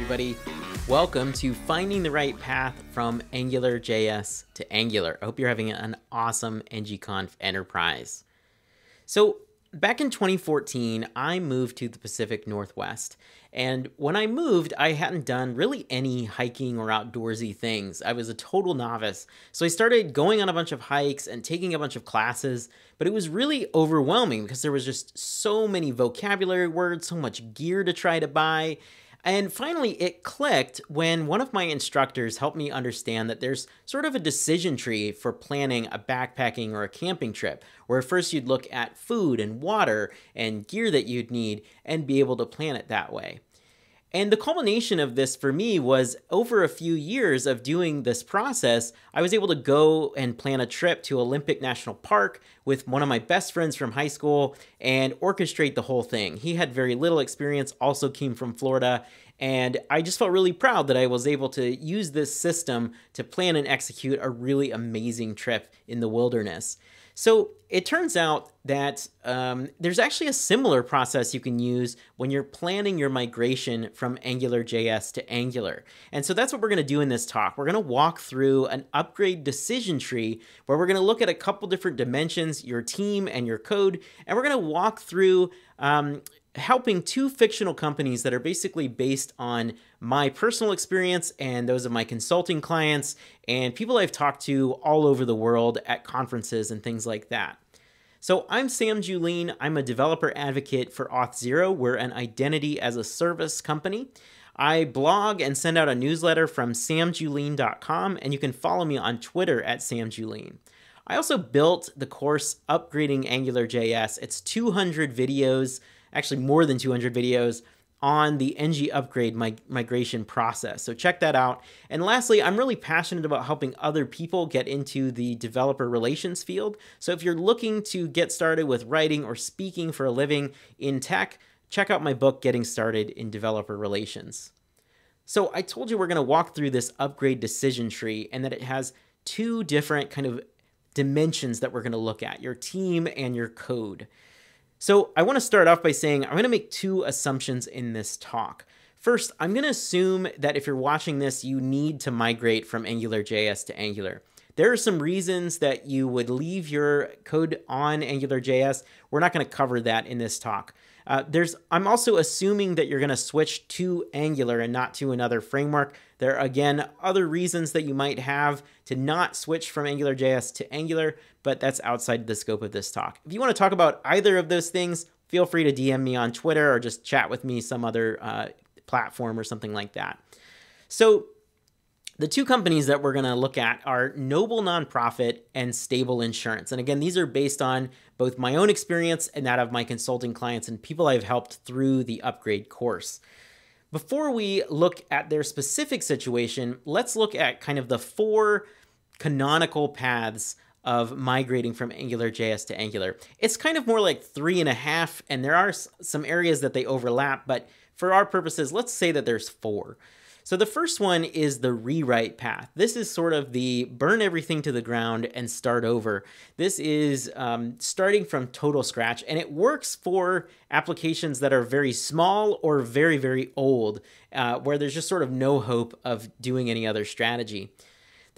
everybody. Welcome to Finding the Right Path from Angular JS to Angular. I hope you're having an awesome ngconf enterprise. So back in 2014, I moved to the Pacific Northwest. And when I moved, I hadn't done really any hiking or outdoorsy things. I was a total novice. So I started going on a bunch of hikes and taking a bunch of classes, but it was really overwhelming because there was just so many vocabulary words, so much gear to try to buy. And finally, it clicked when one of my instructors helped me understand that there's sort of a decision tree for planning a backpacking or a camping trip, where first you'd look at food and water and gear that you'd need and be able to plan it that way. And the culmination of this for me was over a few years of doing this process, I was able to go and plan a trip to Olympic National Park with one of my best friends from high school and orchestrate the whole thing. He had very little experience, also came from Florida, and I just felt really proud that I was able to use this system to plan and execute a really amazing trip in the wilderness. So it turns out that um, there's actually a similar process you can use when you're planning your migration from AngularJS to Angular. And so that's what we're going to do in this talk. We're going to walk through an upgrade decision tree where we're going to look at a couple different dimensions, your team and your code, and we're going to walk through um, helping two fictional companies that are basically based on my personal experience and those of my consulting clients and people I've talked to all over the world at conferences and things like that. So I'm Sam Juline. I'm a developer advocate for Auth0. We're an identity as a service company. I blog and send out a newsletter from samjuline.com, and you can follow me on Twitter at samjuline. I also built the course Upgrading AngularJS. It's 200 videos actually more than 200 videos on the ng upgrade mig migration process so check that out and lastly i'm really passionate about helping other people get into the developer relations field so if you're looking to get started with writing or speaking for a living in tech check out my book getting started in developer relations so i told you we're going to walk through this upgrade decision tree and that it has two different kind of dimensions that we're going to look at your team and your code so I wanna start off by saying I'm gonna make two assumptions in this talk. First, I'm gonna assume that if you're watching this, you need to migrate from AngularJS to Angular. There are some reasons that you would leave your code on AngularJS. We're not gonna cover that in this talk. Uh, there's, I'm also assuming that you're going to switch to Angular and not to another framework. There are, again, other reasons that you might have to not switch from AngularJS to Angular, but that's outside the scope of this talk. If you want to talk about either of those things, feel free to DM me on Twitter or just chat with me some other uh, platform or something like that. So the two companies that we're going to look at are Noble Nonprofit and Stable Insurance. And again, these are based on both my own experience and that of my consulting clients and people I've helped through the upgrade course. Before we look at their specific situation, let's look at kind of the four canonical paths of migrating from Angular JS to Angular. It's kind of more like three and a half, and there are some areas that they overlap, but for our purposes, let's say that there's four. So the first one is the rewrite path. This is sort of the burn everything to the ground and start over. This is um, starting from total scratch, and it works for applications that are very small or very, very old, uh, where there's just sort of no hope of doing any other strategy.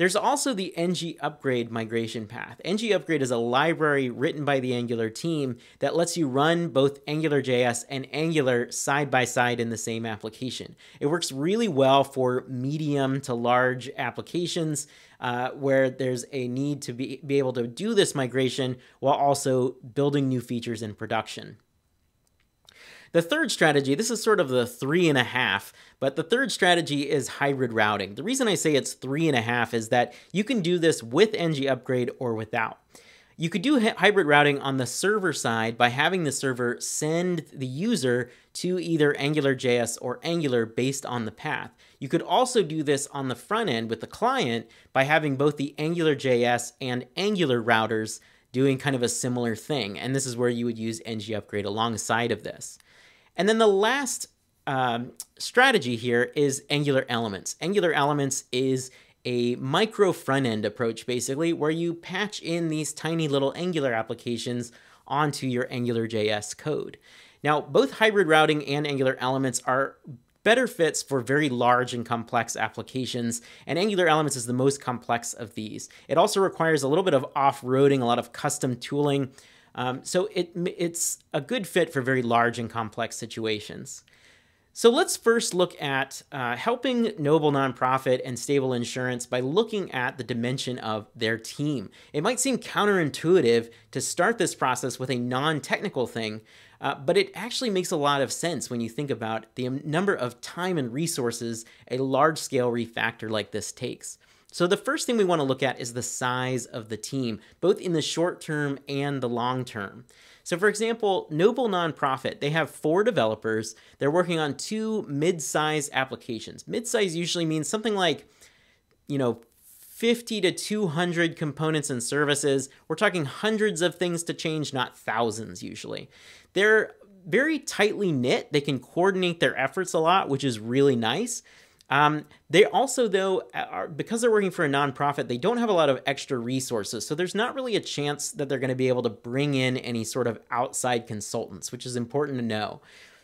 There's also the ng upgrade migration path. ng upgrade is a library written by the Angular team that lets you run both AngularJS and Angular side by side in the same application. It works really well for medium to large applications uh, where there's a need to be, be able to do this migration while also building new features in production. The third strategy, this is sort of the three and a half, but the third strategy is hybrid routing. The reason I say it's three and a half is that you can do this with NG upgrade or without. You could do hybrid routing on the server side by having the server send the user to either AngularJS or Angular based on the path. You could also do this on the front end with the client by having both the AngularJS and Angular routers doing kind of a similar thing. And this is where you would use ng upgrade alongside of this. And then the last um, strategy here is Angular Elements. Angular Elements is a micro front end approach, basically, where you patch in these tiny little Angular applications onto your Angular JS code. Now, both hybrid routing and Angular Elements are better fits for very large and complex applications, and Angular Elements is the most complex of these. It also requires a little bit of off-roading, a lot of custom tooling um, so it, it's a good fit for very large and complex situations. So let's first look at uh, helping Noble Nonprofit and Stable Insurance by looking at the dimension of their team. It might seem counterintuitive to start this process with a non technical thing, uh, but it actually makes a lot of sense when you think about the number of time and resources a large scale refactor like this takes. So the first thing we want to look at is the size of the team, both in the short term and the long term. So for example, Noble Nonprofit, they have four developers. They're working on two mid-size applications. Mid-size usually means something like, you know, 50 to 200 components and services. We're talking hundreds of things to change, not thousands usually. They're very tightly knit. They can coordinate their efforts a lot, which is really nice. Um, they also, though, are, because they're working for a nonprofit, they don't have a lot of extra resources. So there's not really a chance that they're going to be able to bring in any sort of outside consultants, which is important to know.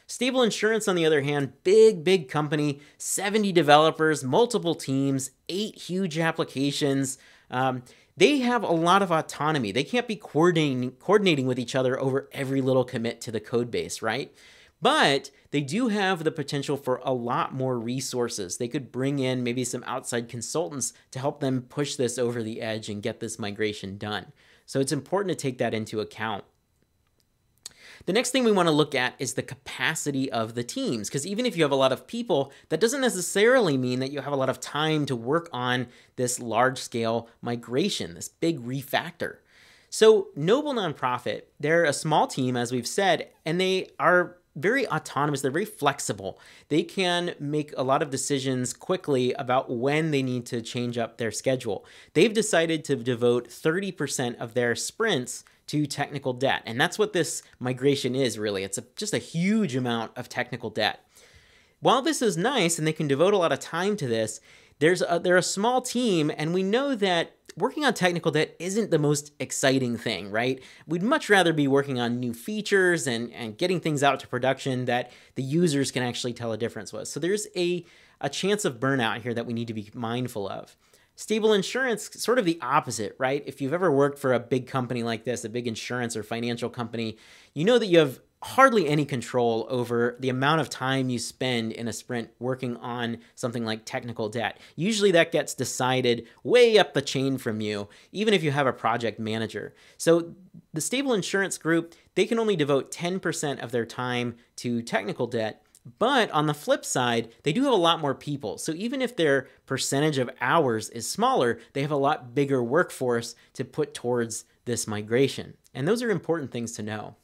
Stable Insurance, on the other hand, big, big company, 70 developers, multiple teams, eight huge applications. Um, they have a lot of autonomy. They can't be coordinating, coordinating with each other over every little commit to the code base, right? But they do have the potential for a lot more resources. They could bring in maybe some outside consultants to help them push this over the edge and get this migration done. So it's important to take that into account. The next thing we want to look at is the capacity of the teams, because even if you have a lot of people, that doesn't necessarily mean that you have a lot of time to work on this large scale migration, this big refactor. So, Noble Nonprofit, they're a small team, as we've said, and they are very autonomous, they're very flexible. They can make a lot of decisions quickly about when they need to change up their schedule. They've decided to devote 30% of their sprints to technical debt. And that's what this migration is really. It's a, just a huge amount of technical debt. While this is nice and they can devote a lot of time to this, there's a, they're a small team, and we know that working on technical debt isn't the most exciting thing, right? We'd much rather be working on new features and, and getting things out to production that the users can actually tell a difference with. So there's a, a chance of burnout here that we need to be mindful of. Stable insurance, sort of the opposite, right? If you've ever worked for a big company like this, a big insurance or financial company, you know that you have hardly any control over the amount of time you spend in a sprint working on something like technical debt. Usually that gets decided way up the chain from you, even if you have a project manager. So the Stable Insurance Group, they can only devote 10% of their time to technical debt, but on the flip side, they do have a lot more people. So even if their percentage of hours is smaller, they have a lot bigger workforce to put towards this migration. And those are important things to know.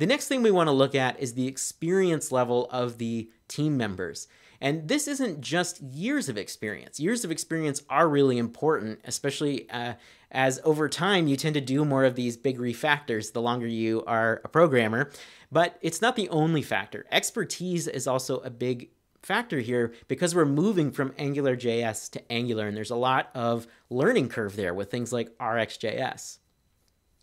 The next thing we want to look at is the experience level of the team members. And this isn't just years of experience. Years of experience are really important, especially uh, as over time you tend to do more of these big refactors the longer you are a programmer. But it's not the only factor. Expertise is also a big factor here because we're moving from Angular JS to Angular, and there's a lot of learning curve there with things like RxJS.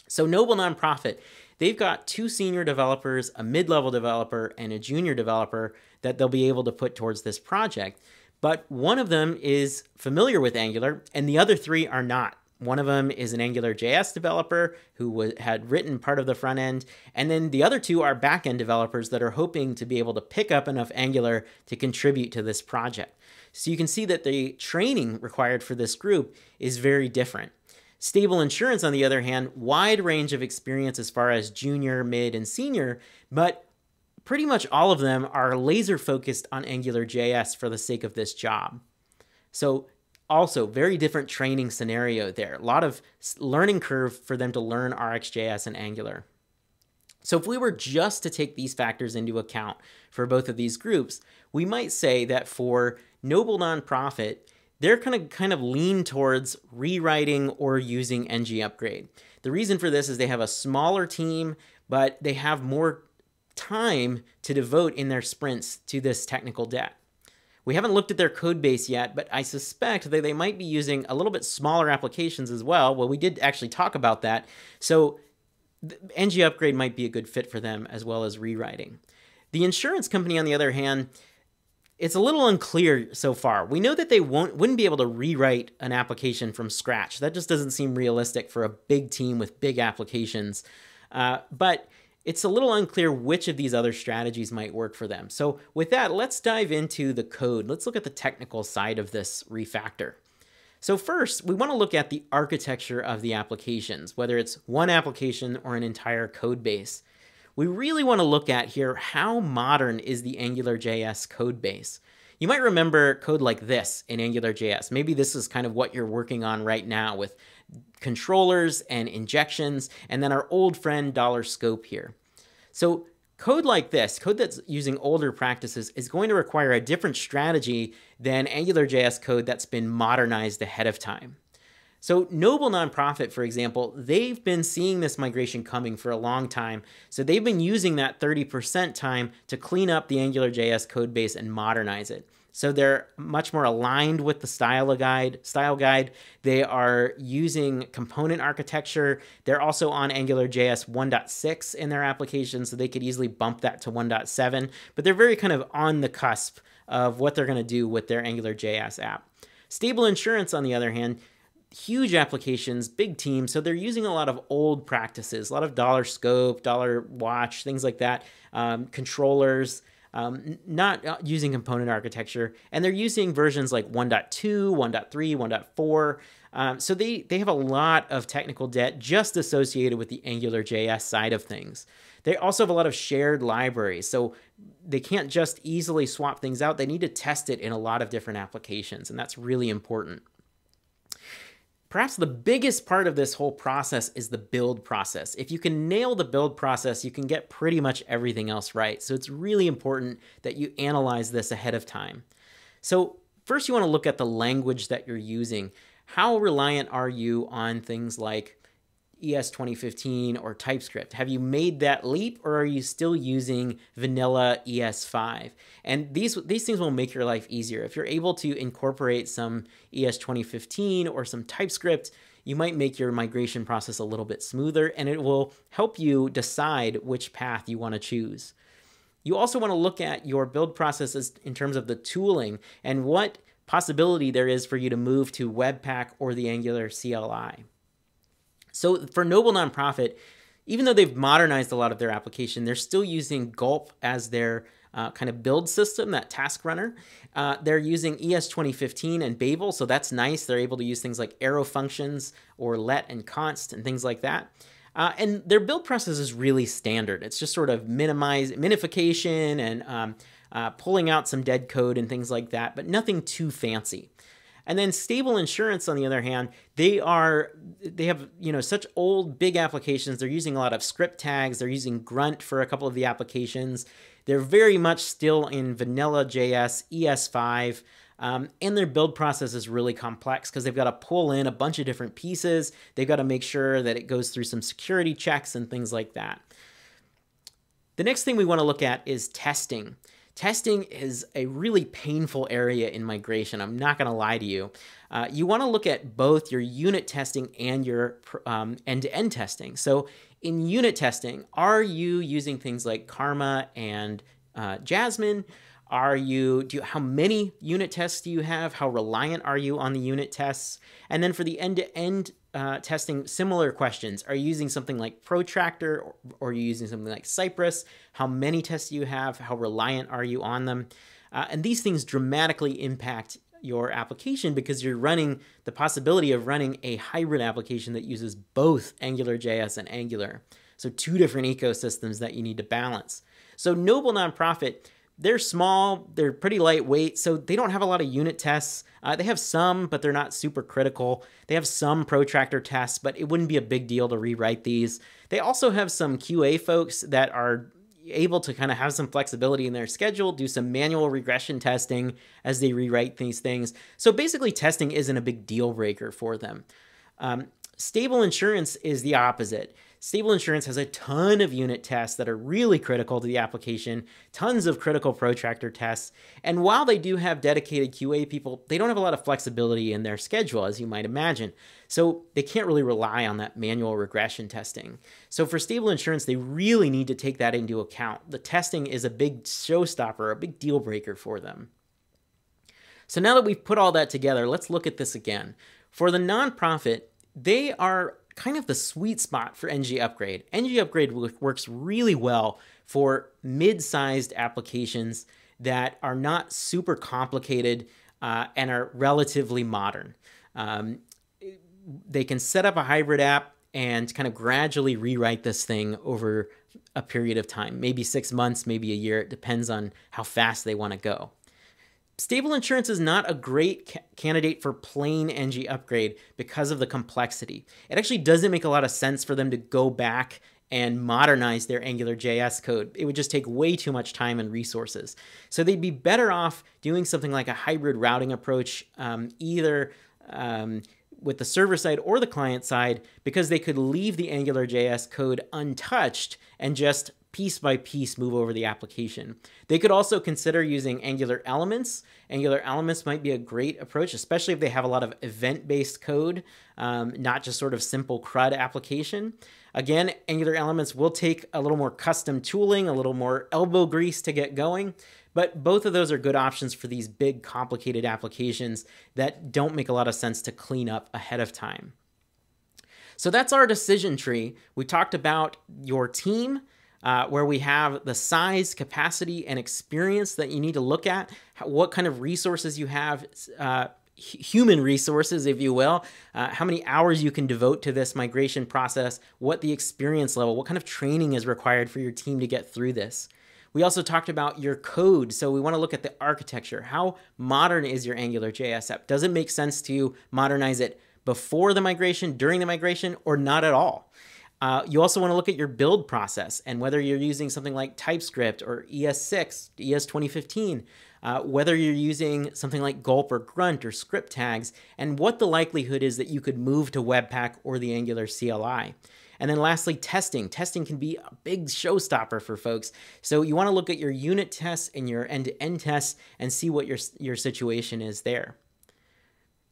So Noble Nonprofit They've got two senior developers, a mid level developer, and a junior developer that they'll be able to put towards this project. But one of them is familiar with Angular, and the other three are not. One of them is an Angular JS developer who had written part of the front end, and then the other two are backend developers that are hoping to be able to pick up enough Angular to contribute to this project. So you can see that the training required for this group is very different. Stable Insurance, on the other hand, wide range of experience as far as junior, mid, and senior, but pretty much all of them are laser focused on Angular JS for the sake of this job. So also very different training scenario there. A lot of learning curve for them to learn RxJS and Angular. So if we were just to take these factors into account for both of these groups, we might say that for Noble Nonprofit, they're kind of kind of lean towards rewriting or using ng upgrade. The reason for this is they have a smaller team, but they have more time to devote in their sprints to this technical debt. We haven't looked at their code base yet, but I suspect that they might be using a little bit smaller applications as well. Well, we did actually talk about that. So ng upgrade might be a good fit for them as well as rewriting. The insurance company, on the other hand, it's a little unclear so far. We know that they won't wouldn't be able to rewrite an application from scratch. That just doesn't seem realistic for a big team with big applications. Uh, but it's a little unclear which of these other strategies might work for them. So with that, let's dive into the code. Let's look at the technical side of this refactor. So first, we want to look at the architecture of the applications, whether it's one application or an entire code base we really want to look at here how modern is the AngularJS code base. You might remember code like this in AngularJS. Maybe this is kind of what you're working on right now with controllers and injections, and then our old friend dollar $scope here. So code like this, code that's using older practices, is going to require a different strategy than AngularJS code that's been modernized ahead of time. So Noble Nonprofit, for example, they've been seeing this migration coming for a long time. So they've been using that 30% time to clean up the AngularJS code base and modernize it. So they're much more aligned with the style guide, style guide. They are using component architecture. They're also on AngularJS 1.6 in their application, so they could easily bump that to 1.7, but they're very kind of on the cusp of what they're going to do with their AngularJS app. Stable Insurance, on the other hand, huge applications, big teams, so they're using a lot of old practices, a lot of dollar scope, dollar watch, things like that, um, controllers. Um, not uh, using component architecture, and they're using versions like 1.2, 1.3, 1.4. Um, so they, they have a lot of technical debt just associated with the Angular JS side of things. They also have a lot of shared libraries, so they can't just easily swap things out. They need to test it in a lot of different applications, and that's really important. Perhaps the biggest part of this whole process is the build process. If you can nail the build process, you can get pretty much everything else right. So it's really important that you analyze this ahead of time. So first you wanna look at the language that you're using. How reliant are you on things like ES 2015 or TypeScript? Have you made that leap or are you still using vanilla ES5? And these these things will make your life easier. If you're able to incorporate some ES 2015 or some TypeScript, you might make your migration process a little bit smoother and it will help you decide which path you want to choose. You also want to look at your build processes in terms of the tooling and what possibility there is for you to move to Webpack or the Angular CLI. So for Noble Nonprofit, even though they've modernized a lot of their application, they're still using Gulp as their uh, kind of build system, that task runner. Uh, they're using ES 2015 and Babel, so that's nice. They're able to use things like arrow functions or let and const and things like that. Uh, and their build process is really standard. It's just sort of minimize minification and um, uh, pulling out some dead code and things like that, but nothing too fancy. And then stable insurance, on the other hand, they are they have you know such old big applications. They're using a lot of script tags. They're using Grunt for a couple of the applications. They're very much still in vanilla JS, ES5. Um, and their build process is really complex because they've got to pull in a bunch of different pieces. They've got to make sure that it goes through some security checks and things like that. The next thing we want to look at is testing. Testing is a really painful area in migration. I'm not going to lie to you. Uh, you want to look at both your unit testing and your end to end testing. So, in unit testing, are you using things like Karma and uh, Jasmine? Are you, do you, how many unit tests do you have? How reliant are you on the unit tests? And then for the end to end uh, testing similar questions? Are you using something like Protractor or, or, are you using something like Cypress? How many tests do you have? How reliant are you on them? Uh, and these things dramatically impact your application because you're running the possibility of running a hybrid application that uses both AngularJS and Angular. So two different ecosystems that you need to balance. So Noble Nonprofit they're small, they're pretty lightweight, so they don't have a lot of unit tests. Uh, they have some, but they're not super critical. They have some protractor tests, but it wouldn't be a big deal to rewrite these. They also have some QA folks that are able to kind of have some flexibility in their schedule, do some manual regression testing as they rewrite these things. So basically, testing isn't a big deal breaker for them. Um, Stable insurance is the opposite. Stable insurance has a ton of unit tests that are really critical to the application, tons of critical protractor tests, and while they do have dedicated QA people, they don't have a lot of flexibility in their schedule, as you might imagine. So they can't really rely on that manual regression testing. So for stable insurance, they really need to take that into account. The testing is a big showstopper, a big deal breaker for them. So now that we've put all that together, let's look at this again. For the nonprofit, they are kind of the sweet spot for ng upgrade ng upgrade works really well for mid-sized applications that are not super complicated uh, and are relatively modern um, they can set up a hybrid app and kind of gradually rewrite this thing over a period of time, maybe six months, maybe a year. It depends on how fast they want to go. Stable insurance is not a great ca candidate for plain NG upgrade because of the complexity. It actually doesn't make a lot of sense for them to go back and modernize their Angular JS code. It would just take way too much time and resources. So they'd be better off doing something like a hybrid routing approach, um, either um, with the server side or the client side, because they could leave the Angular JS code untouched and just piece by piece move over the application. They could also consider using Angular elements. Angular elements might be a great approach, especially if they have a lot of event-based code, um, not just sort of simple CRUD application. Again, Angular elements will take a little more custom tooling, a little more elbow grease to get going, but both of those are good options for these big complicated applications that don't make a lot of sense to clean up ahead of time. So that's our decision tree. We talked about your team, uh, where we have the size, capacity, and experience that you need to look at, what kind of resources you have, uh, human resources, if you will, uh, how many hours you can devote to this migration process, what the experience level, what kind of training is required for your team to get through this. We also talked about your code. So we want to look at the architecture. How modern is your Angular JS app? Does it make sense to modernize it before the migration, during the migration, or not at all? Uh, you also want to look at your build process and whether you're using something like TypeScript or ES6, ES2015, uh, whether you're using something like Gulp or Grunt or script tags, and what the likelihood is that you could move to Webpack or the Angular CLI. And then lastly, testing. Testing can be a big showstopper for folks. So you want to look at your unit tests and your end-to-end -end tests and see what your, your situation is there.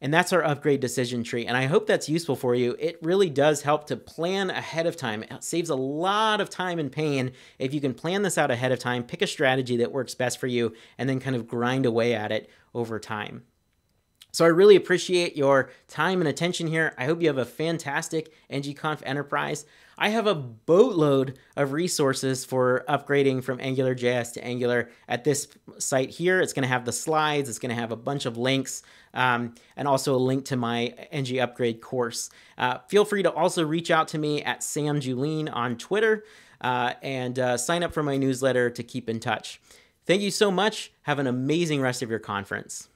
And that's our upgrade decision tree. And I hope that's useful for you. It really does help to plan ahead of time. It saves a lot of time and pain if you can plan this out ahead of time, pick a strategy that works best for you, and then kind of grind away at it over time. So I really appreciate your time and attention here. I hope you have a fantastic NGConf Enterprise. I have a boatload of resources for upgrading from AngularJS to Angular at this site here. It's going to have the slides, it's going to have a bunch of links, um, and also a link to my NG Upgrade course. Uh, feel free to also reach out to me at Sam on Twitter uh, and uh, sign up for my newsletter to keep in touch. Thank you so much. Have an amazing rest of your conference.